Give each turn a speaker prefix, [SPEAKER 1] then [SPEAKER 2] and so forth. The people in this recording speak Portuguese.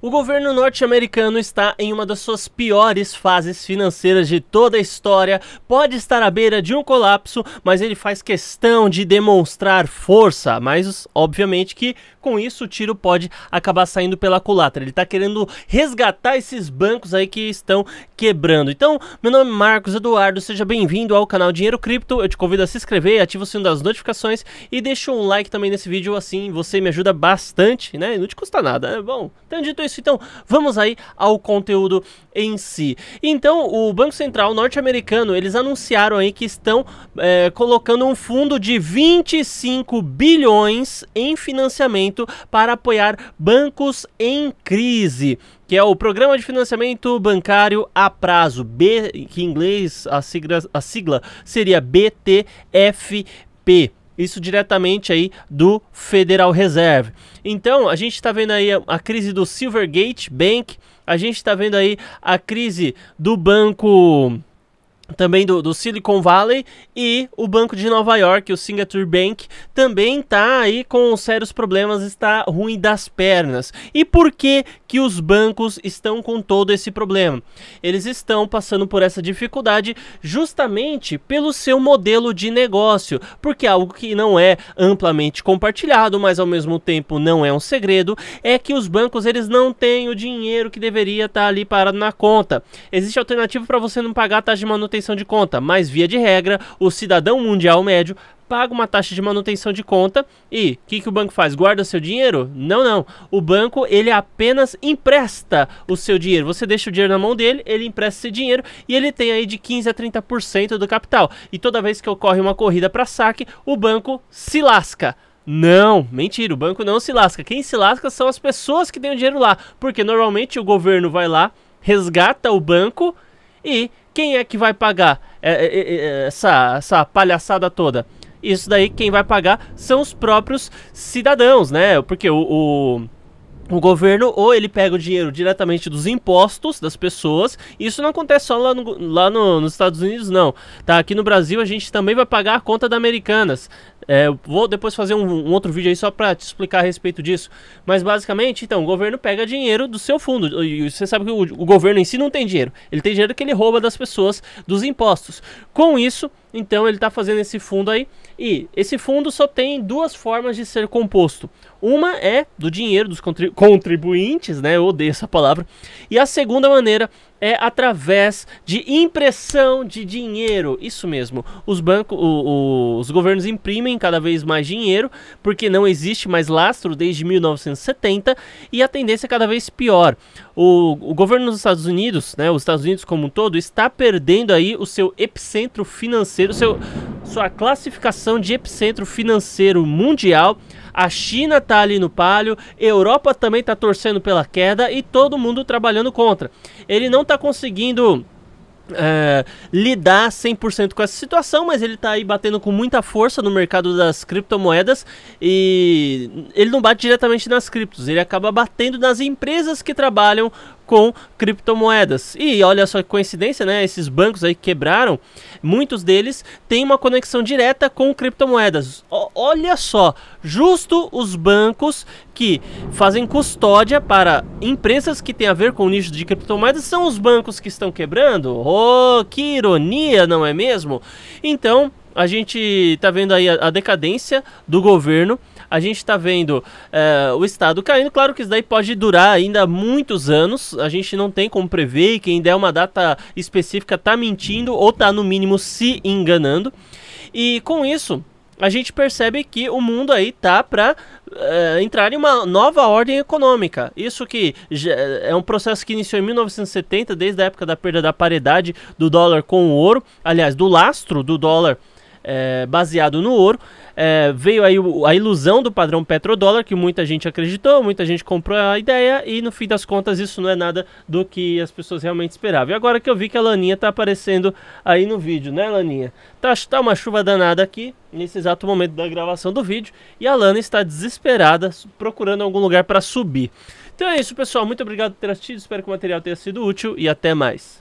[SPEAKER 1] O governo norte-americano está em uma das suas piores fases financeiras de toda a história, pode estar à beira de um colapso, mas ele faz questão de demonstrar força, mas obviamente que com isso o tiro pode acabar saindo pela culatra. Ele está querendo resgatar esses bancos aí que estão quebrando. Então, meu nome é Marcos Eduardo, seja bem-vindo ao canal Dinheiro Cripto. Eu te convido a se inscrever, ativa o sino das notificações e deixa um like também nesse vídeo, assim você me ajuda bastante, né? Não te custa nada, é né? bom. Tendo dito isso. Então, vamos aí ao conteúdo em si. Então, o Banco Central norte-americano, eles anunciaram aí que estão é, colocando um fundo de 25 bilhões em financiamento para apoiar bancos em crise que é o Programa de Financiamento Bancário a Prazo, B, que em inglês a sigla, a sigla seria BTFP. Isso diretamente aí do Federal Reserve. Então, a gente está vendo aí a, a crise do Silvergate Bank, a gente está vendo aí a crise do banco também do, do, Silicon Valley e o Banco de Nova York, o Signature Bank, também está aí com sérios problemas, está ruim das pernas. E por que que os bancos estão com todo esse problema? Eles estão passando por essa dificuldade justamente pelo seu modelo de negócio, porque é algo que não é amplamente compartilhado, mas ao mesmo tempo não é um segredo, é que os bancos eles não têm o dinheiro que deveria estar tá ali parado na conta. Existe alternativa para você não pagar a taxa de manutenção manutenção de conta, mas via de regra, o cidadão mundial médio paga uma taxa de manutenção de conta e o que, que o banco faz? Guarda seu dinheiro? Não, não. O banco ele apenas empresta o seu dinheiro. Você deixa o dinheiro na mão dele, ele empresta esse dinheiro e ele tem aí de 15 a 30% do capital. E toda vez que ocorre uma corrida para saque, o banco se lasca. Não, mentira, o banco não se lasca. Quem se lasca são as pessoas que têm o dinheiro lá, porque normalmente o governo vai lá, resgata o banco e quem é que vai pagar é, é, é, essa, essa palhaçada toda? Isso daí quem vai pagar são os próprios cidadãos, né? Porque o, o o governo ou ele pega o dinheiro diretamente dos impostos das pessoas. Isso não acontece só lá, no, lá no, nos Estados Unidos, não. Tá? Aqui no Brasil a gente também vai pagar a conta da Americanas. É, vou depois fazer um, um, outro vídeo aí só para te explicar a respeito disso. Mas basicamente, então, o governo pega dinheiro do seu fundo. E você sabe que o, o governo em si não tem dinheiro. Ele tem dinheiro que ele rouba das pessoas, dos impostos. Com isso, então ele está fazendo esse fundo aí. E esse fundo só tem duas formas de ser composto. Uma é do dinheiro dos contribuintes, né? Eu odeio essa palavra. E a segunda maneira é através de impressão de dinheiro. Isso mesmo. Os bancos, os governos imprimem cada vez mais dinheiro porque não existe mais lastro desde 1970 e a tendência é cada vez pior. O, o governo dos Estados Unidos, né, os Estados Unidos como um todo, está perdendo aí o seu epicentro financeiro, o seu sua classificação de epicentro financeiro mundial. A China tá ali no palio, Europa também tá torcendo pela queda e todo mundo trabalhando contra. Ele não tá conseguindo é, lidar 100% com essa situação, mas ele está aí batendo com muita força no mercado das criptomoedas e ele não bate diretamente nas criptos, ele acaba batendo nas empresas que trabalham com criptomoedas. E olha só que coincidência, né? Esses bancos aí que quebraram, muitos deles têm uma conexão direta com criptomoedas. Olha só, justo os bancos que fazem custódia para empresas que têm a ver com o nicho de criptomoedas são os bancos que estão quebrando. Oh, que ironia, não é mesmo? Então, a gente está vendo aí a, decadência do governo, a gente está vendo eh, o Estado caindo. Claro que isso daí pode durar ainda muitos anos, a gente não tem como prever, e quem der uma data específica está mentindo ou está, no mínimo, se enganando. E com isso a gente percebe que o mundo aí tá para uh, eh, entrar em uma nova ordem econômica. Isso que eh, é um processo que iniciou em 1970, desde a época da perda da paridade do dólar com o ouro, aliás, do lastro do dólar é, baseado no ouro. É, veio aí o, a ilusão do padrão petrodólar, que muita gente acreditou, muita gente comprou a ideia, e no fim das contas isso não é nada do que as pessoas realmente esperavam. E agora que eu vi que a Laninha tá aparecendo aí no vídeo, né, Laninha? Tá, tá uma chuva danada aqui, nesse exato momento da gravação do vídeo, e a Lana está desesperada, procurando algum lugar para subir. Então é isso, pessoal. Muito obrigado por ter assistido. Espero que o material tenha sido útil e até mais.